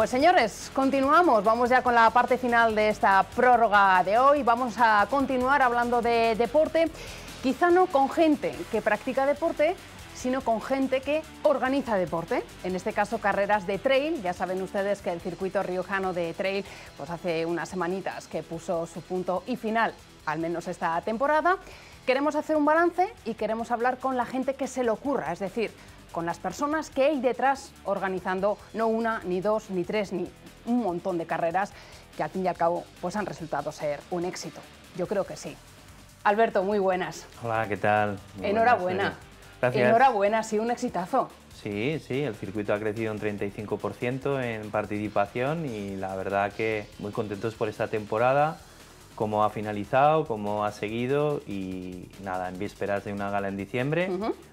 pues señores, continuamos. Vamos ya con la parte final de esta prórroga de hoy. Vamos a continuar hablando de deporte, quizá no con gente que practica deporte, sino con gente que organiza deporte, en este caso carreras de trail. Ya saben ustedes que el circuito riojano de trail, pues hace unas semanitas que puso su punto y final, al menos esta temporada. Queremos hacer un balance y queremos hablar con la gente que se lo ocurra, es decir, con las personas que hay detrás organizando no una, ni dos, ni tres, ni un montón de carreras que al fin y al cabo pues han resultado ser un éxito. Yo creo que sí. Alberto, muy buenas. Hola, ¿qué tal? Enhorabuena. Gracias. Enhorabuena, sí un exitazo. Sí, sí, el circuito ha crecido un 35% en participación y la verdad que muy contentos por esta temporada cómo ha finalizado, cómo ha seguido y nada, en vísperas de una gala en diciembre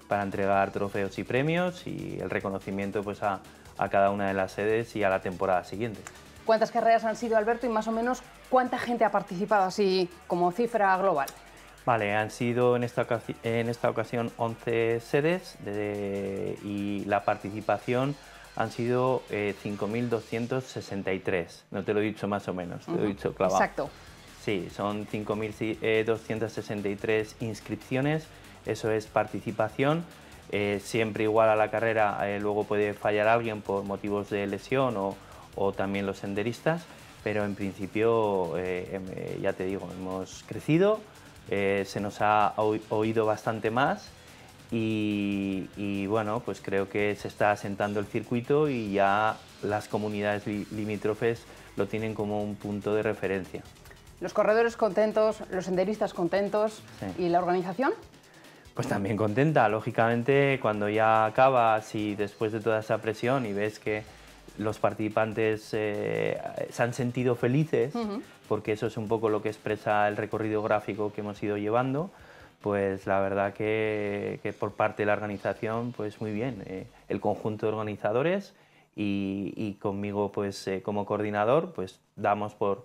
para entregar trofeos y premios y el reconocimiento pues a, cada una de las sedes y a la temporada siguiente. ¿Cuántas carreras han sido, Alberto, y más o menos cuánta gente ha participado así como cifra global? Vale, han sido en esta, ocasión 11 sedes y la participación han sido 5.263. Eh, no te lo he dicho más o menos, te lo he dicho clavado. Exacto. Sí, son 5.263 eh, inscripciones, eso es participación. Eh, siempre igual a la carrera, eh, luego puede fallar alguien por motivos de lesión o, también los senderistas, pero en principio, em, ya te digo, hemos crecido, se nos ha oído bastante más y, y, bueno, pues creo que se está asentando el circuito y ya las comunidades limítrofes lo tienen como un punto de referencia. Los corredores contentos, los senderistas contentos y la organización. Pues también contenta, lógicamente, cuando ya acabas y después de toda esa presión y ves que los participantes eh, se han sentido felices, porque eso es un poco lo que expresa el recorrido gráfico que hemos ido llevando, pues la verdad que, por parte de la organización, pues muy bien. Eh, el conjunto de organizadores y, conmigo pues eh, como coordinador, pues damos por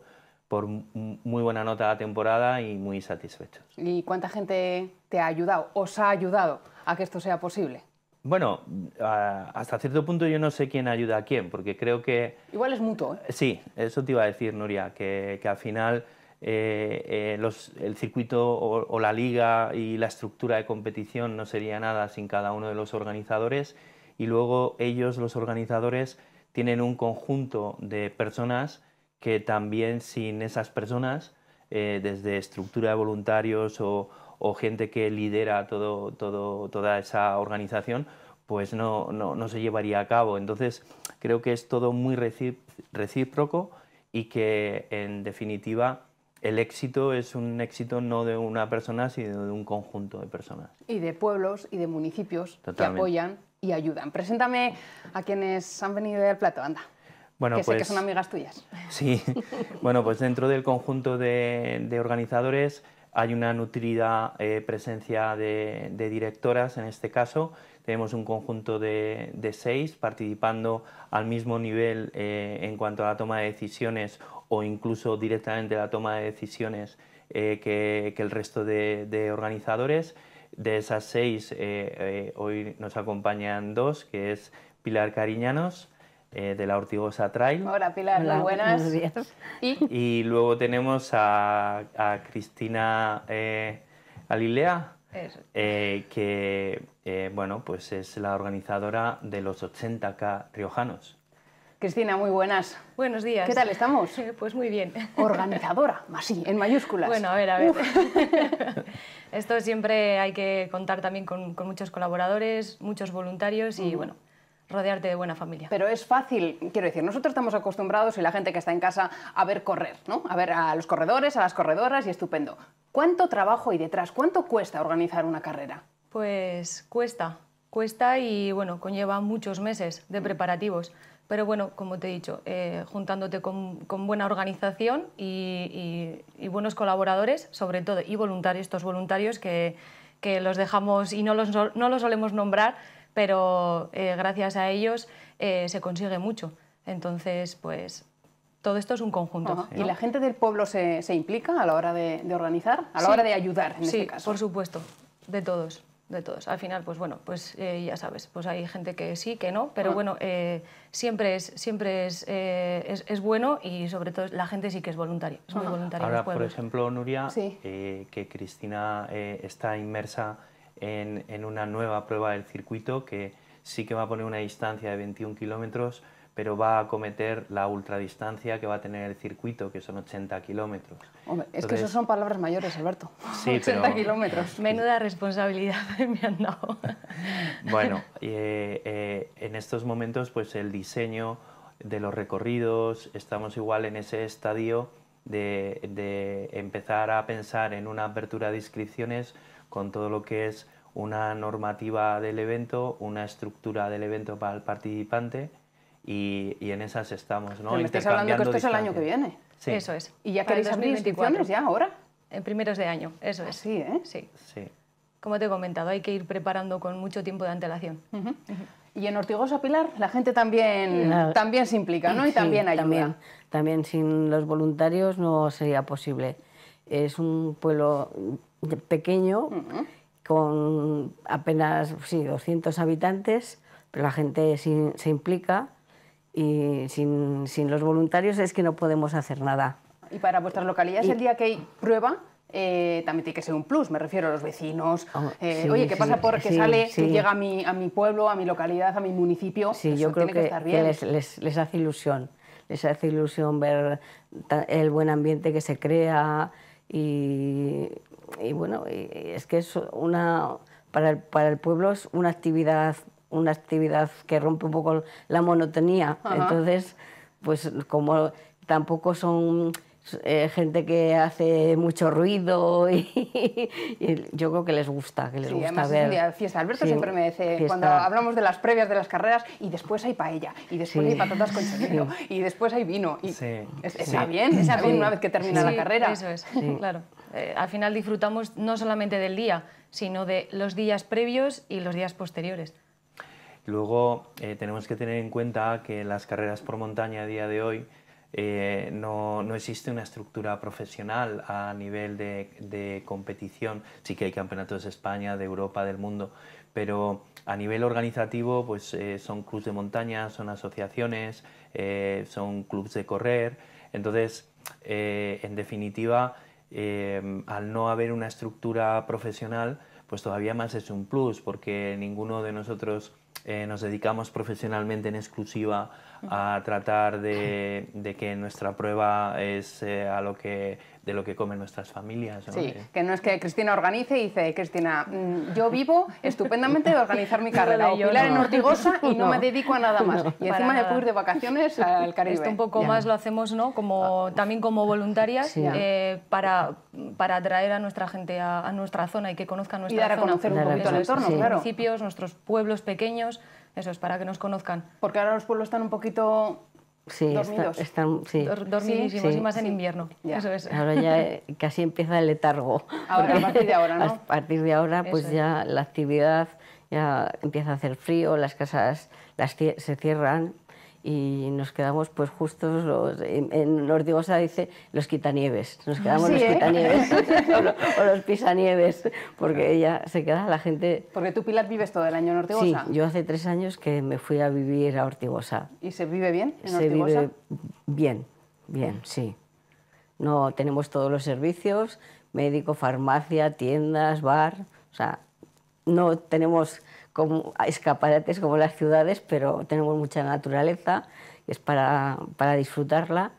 por muy buena nota la temporada y muy satisfechos. ¿Y cuánta gente te ha ayudado, os ha ayudado a que esto sea posible? Bueno, hasta cierto punto yo no sé quién ayuda a quién, porque creo que... Igual es mutuo. ¿eh? Sí, eso te iba a decir, Nuria, que, al final eh, eh, el circuito o la liga y la estructura de competición no sería nada sin cada uno de los organizadores y luego ellos, los organizadores, tienen un conjunto de personas que también sin esas personas, eh, desde estructura de voluntarios o, gente que lidera todo, toda esa organización, pues no, se llevaría a cabo. Entonces, creo que es todo muy recíproco y que, en definitiva, el éxito es un éxito no de una persona, sino de un conjunto de personas. Y de pueblos y de municipios que apoyan y ayudan. Preséntame a quienes han venido del plato, anda que sé que pues son amigas tuyas. Sí, bueno, pues dentro del conjunto de, organizadores hay una nutrida eh, presencia de, directoras en este caso. Tenemos un conjunto de, seis participando al mismo nivel eh, en cuanto a la toma de decisiones o incluso directamente la toma de decisiones eh, que, el resto de, de, organizadores. De esas seis, hoy nos acompañan dos, que es Pilar Cariñanos, eh, de la Ortigosa Trail. Hola Pilar, buenas. ¿Y? luego tenemos a, Cristina eh, Alilea, eh, que eh, bueno, pues es la organizadora de los 80K Riojanos. Cristina, muy buenas. Buenos días. ¿Qué tal estamos? Pues muy bien. Organizadora, más en mayúsculas. Bueno, a ver, a ver. Esto siempre hay que contar también con, muchos colaboradores, muchos voluntarios y bueno, rodearte de buena familia. Pero es fácil, quiero decir, nosotros estamos acostumbrados y la gente que está en casa a ver correr, ¿no? A ver a los corredores, a las corredoras y estupendo. ¿Cuánto trabajo hay detrás? ¿Cuánto cuesta organizar una carrera? Pues cuesta, cuesta y bueno, conlleva muchos meses de mm. preparativos. Pero bueno, como te he dicho, eh, juntándote con, buena organización y, buenos colaboradores, sobre todo, y voluntarios, estos voluntarios que, los dejamos y no no los solemos nombrar, pero eh, gracias a ellos eh, se consigue mucho. Entonces, pues todo esto es un conjunto. ¿Y la gente del pueblo se, se implica a la hora de, organizar, a la hora de ayudar en este caso? por supuesto, de todos, de todos. Al final, pues bueno, pues eh, ya sabes, pues hay gente que sí, que no, pero bueno, siempre, es, siempre es, es, bueno y sobre todo la gente sí que es voluntaria, es muy voluntaria. Ahora, por ejemplo, Nuria, que Cristina está inmersa en, una nueva prueba del circuito que sí que va a poner una distancia de 21 kilómetros, pero va a acometer la ultradistancia que va a tener el circuito, que son 80 kilómetros. Hombre, es que eso son palabras mayores, Alberto. Sí, 80 kilómetros. Menuda responsabilidad me han dado. bueno, eh, eh, en estos momentos, pues el diseño de los recorridos, estamos igual en ese estadio de empezar a pensar en una apertura de inscripciones con todo lo que es una normativa del evento, una estructura del evento para el participante y, en esas estamos. ¿no? Pero hablando que esto es el año que viene. Eso es. ¿Y ya queréis abrir inscripciones ya ahora? En primeros de año, eso es. Ah, sí, ¿eh? Sí. sí. Como te he comentado, hay que ir preparando con mucho tiempo de antelación. Y en Ortigosa Pilar la gente también, también se implica, ¿no? Y también ayuda. También, también sin los voluntarios no sería posible. Es un pueblo pequeño, con apenas sí, 200 habitantes, pero la gente se implica y sin, sin, los voluntarios es que no podemos hacer nada. ¿Y para vuestras localidades el día que hay prueba? Eh, también tiene que ser un plus, me refiero a los vecinos. Oh, eh, oye, ¿qué pasa por que sale, llega a mi, a mi pueblo, a mi localidad, a mi municipio? Sí, yo creo que, les, les, les, hace ilusión, les hace ilusión ver el buen ambiente que se crea y y bueno, es que es una, para el, para el pueblo es una actividad, una actividad que rompe un poco la monotonía. Entonces, pues como tampoco son eh, gente que hace mucho ruido y, yo creo que les gusta, que les gusta ver. Es fiesta. Alberto siempre me dice, cuando hablamos de las previas de las carreras, y después hay paella, y después hay patatas con chorizo, y después hay vino. Y está bien, está bien una vez que termina la carrera. Eso es, claro. Eh, al final disfrutamos no solamente del día, sino de los días previos y los días posteriores. Luego eh, tenemos que tener en cuenta que las carreras por montaña a día de hoy eh, no, existe una estructura profesional a nivel de, competición. Sí que hay campeonatos de España, de Europa, del mundo, pero a nivel organizativo pues, son clubes de montaña, son asociaciones, son clubes de correr. Entonces, en definitiva, Em, al no haber una estructura profesional, pues todavía más es un plus, porque ninguno de nosotros eh, nos dedicamos profesionalmente en exclusiva a tratar de, que nuestra prueba es eh, a lo que de lo que comen nuestras familias. Sí, eh. que no es que Cristina organice y dice, Cristina, mm, yo vivo estupendamente de organizar mi carrera, o Pilar en Ortigosa y no, me dedico a nada más. y encima de puedo ir de vacaciones al Caribe. Esto un poco más lo hacemos, ¿no? Como, ah. también como voluntarias eh, para, atraer a nuestra gente a, nuestra zona y que conozcan nuestra dar a conocer un poquito el entorno, Los municipios, nuestros pueblos pequeños. Eso es para que nos conozcan. Porque ahora los pueblos están un poquito sí, dormidos. están sí. dormidísimos y más en invierno. Ahora ya eh, casi empieza el letargo. Ahora, a partir de ahora, ¿no? A partir de ahora, pues ya la actividad ya empieza a hacer frío, las casas las se cierran y nos quedamos pues justos los, en, Ortigosa dice los quitanieves, nos quedamos los ¿eh? quitanieves o, los, pisanieves, porque ella se queda la gente... Porque tú, Pilar, vives todo el año en Ortigosa. Sí, yo hace tres años que me fui a vivir a Ortigosa. ¿Y se vive bien en se Vive bien, bien, sí. No tenemos todos los servicios, médico, farmacia, tiendas, bar, o sea, no tenemos como escaparates como las ciudades, pero tenemos mucha naturaleza y es para, para disfrutarla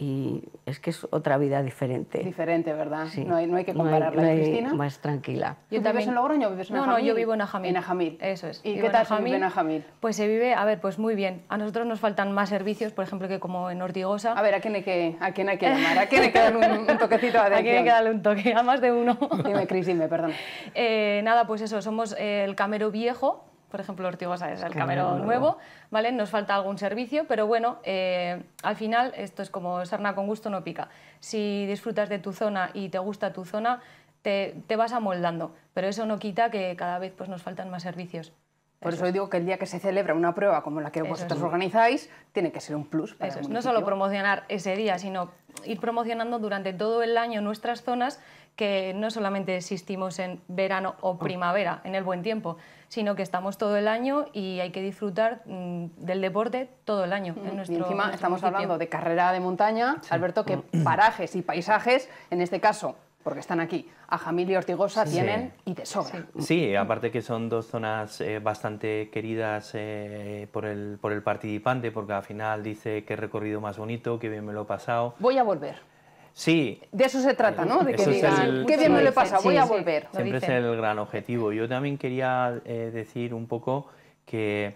y es que es otra vida diferente. Diferente, ¿verdad? No, hay, no hay que compararla, no hay, no hay Más tranquila. Yo también... vives en Logroño o vives en No, Ajamil? no, yo vivo en Ajamil. Eso es. ¿Y qué tal se vive en Ajamil? Pues se vive, a ver, pues muy bien. A nosotros nos faltan más servicios, por ejemplo, que como en Ortigosa. A ver, ¿a quién hay que, a quién hay que llamar? ¿A quién hay que darle un, toquecito de ¿A quién hay que darle un toque? A más de uno. dime, Cris, dime, perdón. Eh, nada, pues eso, somos el Camero Viejo, por ejemplo, Ortigosa es el Camero Nuevo, ¿vale? Nos falta algún servicio, pero bueno, eh, al final esto es como sarna con gusto no pica. Si disfrutas de tu zona y te gusta tu zona, te, vas amoldando, pero eso no quita que cada vez pues, nos faltan más servicios. Por eso, digo que el día que se celebra una prueba como la que vosotros organizáis, tiene que ser un plus. Para no solo promocionar ese día, sino ir promocionando durante todo el año nuestras zonas que no solamente existimos en verano o primavera, en el buen tiempo, sino que estamos todo el año y hay que disfrutar mm, del deporte todo el año. Mm, y encima estamos hablando de carrera de montaña, Alberto, que mm. parajes y paisajes, en este caso, porque están aquí, a Jamil y Ortigosa tienen y de sobra. Sí. aparte que son dos zonas eh, bastante queridas eh, por, el, por el participante, porque al final dice qué recorrido más bonito, qué bien me lo he pasado. Voy a volver. Sí. De eso se trata, ¿no? De que digan, qué bien me lo pasa, voy a volver. Siempre es el gran objetivo. Yo también quería eh, decir un poco que eh,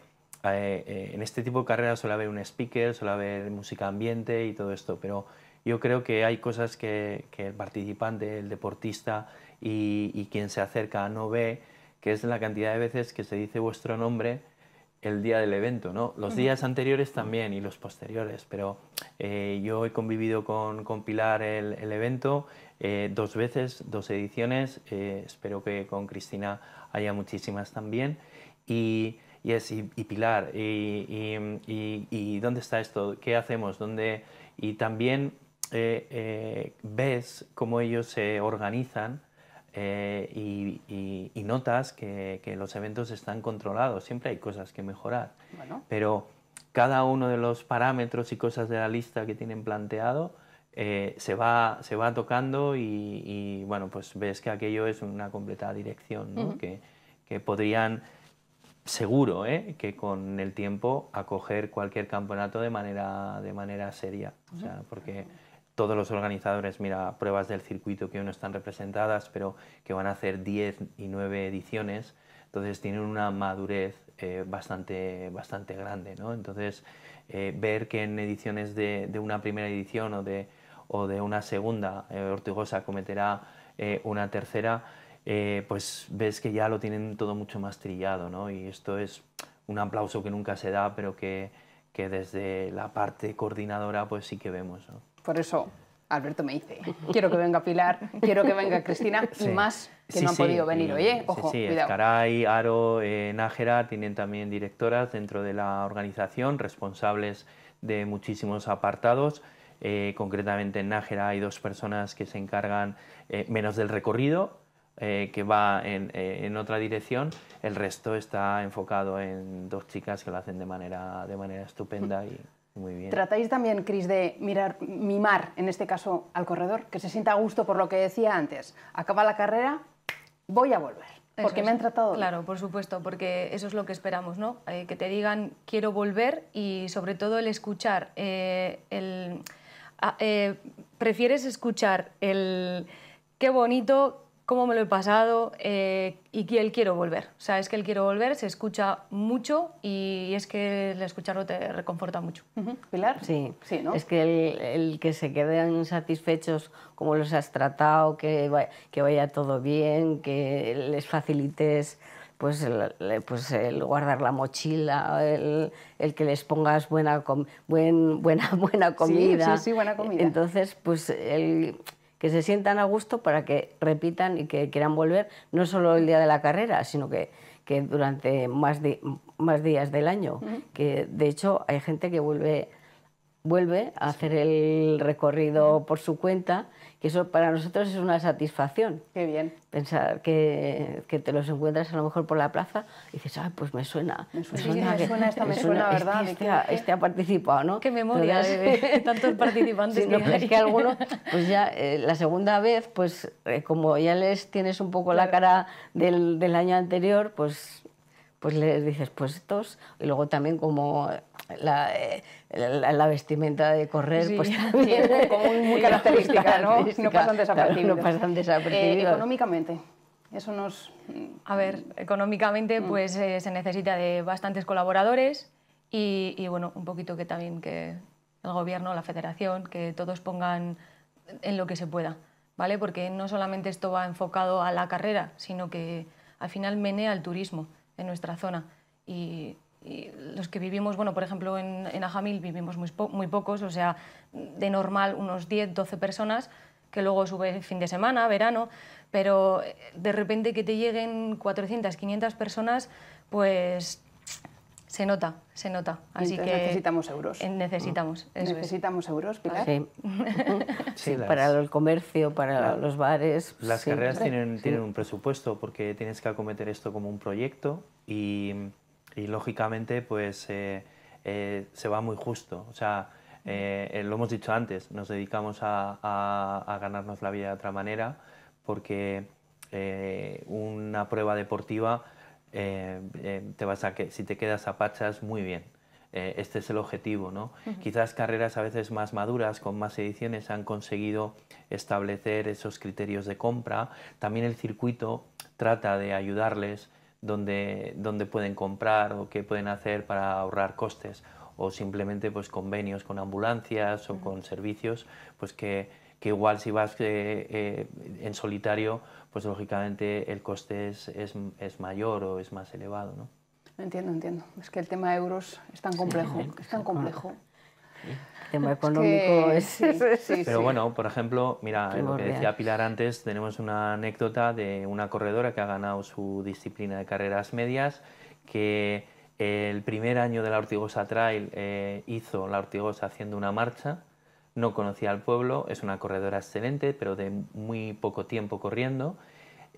eh, en este tipo de carreras suele haber un speaker, suele haber música ambiente y todo esto, pero yo creo que hay cosas que, el participante, el deportista y, y, quien se acerca no ve, que es la cantidad de veces que se dice vuestro nombre el día del evento, ¿no? Los días anteriores también y los posteriores, pero eh, yo he convivido con, con Pilar el, el evento eh, dos veces, dos ediciones, eh, espero que con Cristina haya muchísimas también. Y, y Pilar, y, y, y, dónde está esto? ¿Qué hacemos? ¿Dónde? Y también ves cómo ellos se organizan eh, y, notas que, los eventos están controlados, siempre hay cosas que mejorar, pero cada uno de los parámetros y cosas de la lista que tienen planteado eh, se, va, se va tocando y, bueno, pues ves que aquello es una completa dirección, que, que, podrían, seguro, ¿eh? que con el tiempo acoger cualquier campeonato de manera, de manera seria, o sea, porque todos los organizadores, mira, pruebas del circuito que aún no están representadas, pero que van a hacer 10 y 9 ediciones, entonces tienen una madurez eh, bastante, bastante grande. ¿no? Entonces, eh, ver que en ediciones de, una primera edición o de, o de una segunda, eh, Ortigosa cometerá eh, una tercera, pues ves que ya lo tienen todo mucho más trillado, ¿no? Y esto es un aplauso que nunca se da, pero que, que desde la parte coordinadora pues sí que vemos. ¿no? Por eso Alberto me dice, quiero que venga Pilar, quiero que venga Cristina y más que no han podido venir hoy. ¿eh? Ojo, sí, cuidado. Caray Aro, eh, Nájera tienen también directoras dentro de la organización, responsables de muchísimos apartados. Eh, concretamente en Nájera hay dos personas que se encargan menos del recorrido, que va en, en, otra dirección, el resto está enfocado en dos chicas que lo hacen de manera, de manera estupenda y Tratáis también, Cris, de mirar, mimar, en este caso, al corredor, que se sienta a gusto por lo que decía antes. Acaba la carrera, voy a volver. porque me han tratado. Claro, por supuesto, porque eso es lo que esperamos, ¿no? Eh, que te digan quiero volver y sobre todo el escuchar. Eh, ah, eh, prefieres escuchar el qué bonito, cómo me lo he pasado eh, y que él quiero volver. O sea, es que él quiero volver, se escucha mucho y es que el escucharlo te reconforta mucho. Pilar. Sí, sí ¿no? es que el, que se queden satisfechos como los has tratado, que, que vaya todo bien, que les facilites pues el, pues guardar la mochila, el, que les pongas buena, buen, buena, buena comida. Sí, sí, sí, buena comida. Entonces, pues el que se sientan a gusto para que repitan y que quieran volver, no solo el día de la carrera, sino que, durante más, más días del año. Que de hecho hay gente que vuelve vuelve a hacer el recorrido por su cuenta, que eso para nosotros es una satisfacción. Qué bien. Pensar que, que te los encuentras a lo mejor por la plaza y dices, ¡ay, ah, pues me suena. Me suena, me suena, me suena, este, ¿verdad? Este, este, ha, participado, ¿no? Qué memoria de, tantos participantes. que es que alguno, pues ya eh, la segunda vez, pues eh, como ya les tienes un poco la cara del, del año anterior, pues pues les dices, pues estos, y luego también como la, eh, la, vestimenta de correr, pues también muy característica, ¿no? no pasan desapercibidos. no pasan desapercibidos. Eh, económicamente, eso nos... Mm, a ver, económicamente mm. pues eh, se necesita de bastantes colaboradores y, y, bueno, un poquito que también que el gobierno, la federación, que todos pongan en lo que se pueda, ¿vale? Porque no solamente esto va enfocado a la carrera, sino que al final menea el turismo en nuestra zona. Y, los que vivimos, bueno, por ejemplo, en, Ajamil vivimos muy, muy pocos, o sea, de normal unos 10, 12 personas, que luego sube fin de semana, verano, pero de repente que te lleguen 400, 500 personas, pues se nota, se nota. Así que necesitamos euros. Necesitamos, necesitamos euros, para el comercio, para los bares. Las carreras tienen, tienen un presupuesto porque tienes que acometer esto como un proyecto y, lógicamente pues eh, eh, se va muy justo. O sea, eh, lo hemos dicho antes, nos dedicamos a, ganarnos la vida de otra manera porque una prueba deportiva eh, eh, te vas a que si te quedas a pachas, muy bien. Eh, este es el objetivo, ¿no? Quizás carreras a veces más maduras, con más ediciones, han conseguido establecer esos criterios de compra. También el circuito trata de ayudarles donde, donde pueden comprar o qué pueden hacer para ahorrar costes o simplemente pues convenios con ambulancias o con servicios pues que, que igual si vas que en solitario pues lógicamente el coste es, mayor o es más elevado. ¿no? Entiendo, entiendo. Es que el tema de euros es tan complejo, es tan complejo. El tema económico es... Pero bueno, por ejemplo, mira, lo que decía Pilar antes, tenemos una anécdota de una corredora que ha ganado su disciplina de carreras medias, que el primer año de la Ortigosa Trail eh, hizo la Ortigosa haciendo una marcha, no conocía al pueblo, es una corredora excelente, pero de muy poco tiempo corriendo,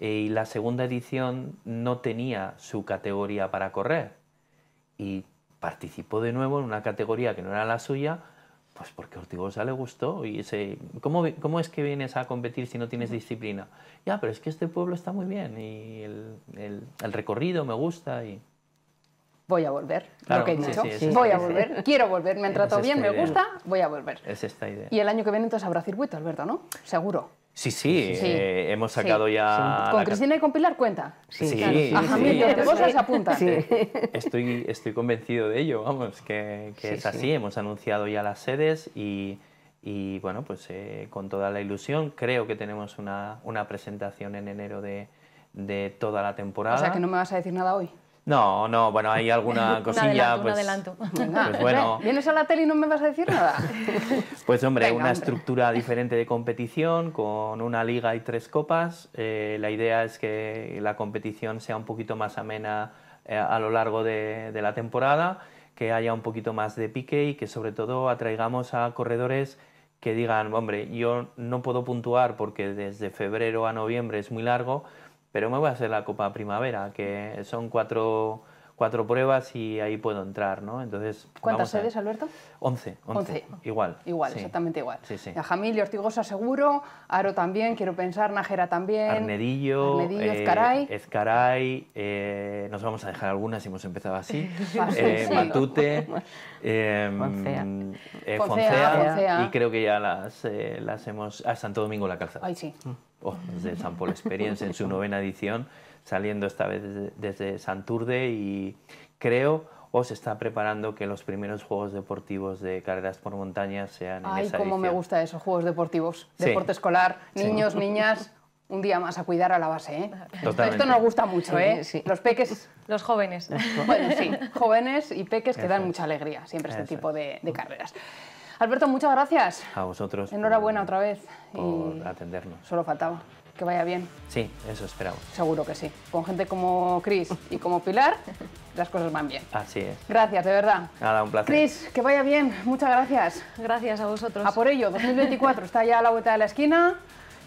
eh, y la segunda edición no tenía su categoría para correr, y participó de nuevo en una categoría que no era la suya, pues porque Ortigosa le gustó y se, ¿cómo, ¿cómo, es que vienes a competir si no tienes disciplina? Ya, pero es que este pueblo está muy bien y el, el recorrido me gusta y voy a volver, lo que he dicho, voy a volver, quiero volver, me han tratado bien, me gusta, voy a volver. Es esta idea. Y el año que viene entonces habrá circuito, Alberto, ¿no? Seguro. Sí, sí, eh, hemos sacado ya... Con Cristina y con Pilar cuenta. Sí, sí. A Estoy, estoy convencido de ello, vamos, que, es así. Hemos anunciado ya las sedes y, bueno, pues eh, con toda la ilusión creo que tenemos una, presentación en enero de, de toda la temporada. O sea, que no me vas a decir nada hoy. No, no, bueno, hay alguna cosilla. Un pues, adelanto, pues adelanto. Vienes a la tele y no me vas a decir nada. Pues hombre, una estructura diferente de competición, con una liga y tres copas. Eh, la idea es que la competición sea un poquito más amena eh, a lo largo de, de la temporada, que haya un poquito más de pique y que sobre todo atraigamos a corredores que digan, hombre, yo no puedo puntuar porque desde febrero a noviembre es muy largo, pero me voy a hacer la Copa Primavera, que son cuatro cuatro pruebas y ahí puedo entrar, ¿no? Entonces, ¿Cuántas sedes, Alberto? Once, once. igual. Igual, exactamente igual. Sí, y Ortigosa seguro, Aro también, quiero pensar, Najera también. Arnedillo, Arnedillo eh, Escaray. Eh, nos vamos a dejar algunas, hemos empezado así. Matute, Foncea. Foncea, y creo que ya las, eh, las hemos... Ah, Santo Domingo la Calzada. Ay, sí. Oh, desde San Paul Experience en su novena edición saliendo esta vez desde, Santurde y creo o se está preparando que los primeros juegos deportivos de carreras por montaña sean Ay, en esa cómo me gusta eso! juegos deportivos, deporte escolar, niños, niñas, un día más a cuidar a la base, ¿eh? Esto nos gusta mucho, ¿eh? los peques... Los jóvenes. sí, jóvenes y peques que dan mucha alegría siempre este tipo de, carreras. Alberto, muchas gracias. A vosotros. Enhorabuena otra vez. Por atendernos. Solo faltaba que vaya bien. Sí, eso esperamos. Seguro que sí. Con gente como Chris y como Pilar, las cosas van bien. Así es. Gracias, de verdad. Nada, un placer. Chris, que vaya bien. Muchas gracias. Gracias a vosotros. A por ello, 2024 está ya a la vuelta de la esquina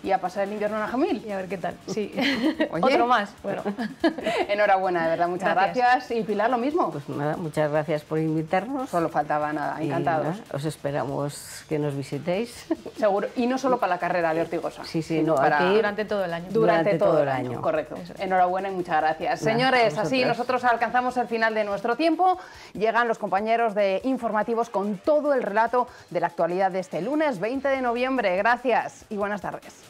y a pasar el invierno en Jamil. Y a ver qué tal, sí. Otro más, bueno. Enhorabuena, de verdad, muchas gracias. Y Pilar, lo mismo. Pues nada, muchas gracias por invitarnos. Solo faltaba nada, encantados. os esperamos que nos visitéis. Seguro, y no solo para la carrera de Ortigosa. Sí, sí, no, para... Aquí, durante todo el año. Durante, todo, el año, correcto. Enhorabuena y muchas gracias. Señores, así nosotros alcanzamos el final de nuestro tiempo. Llegan los compañeros de informativos con todo el relato de la actualidad de este lunes 20 de noviembre. Gracias y buenas tardes.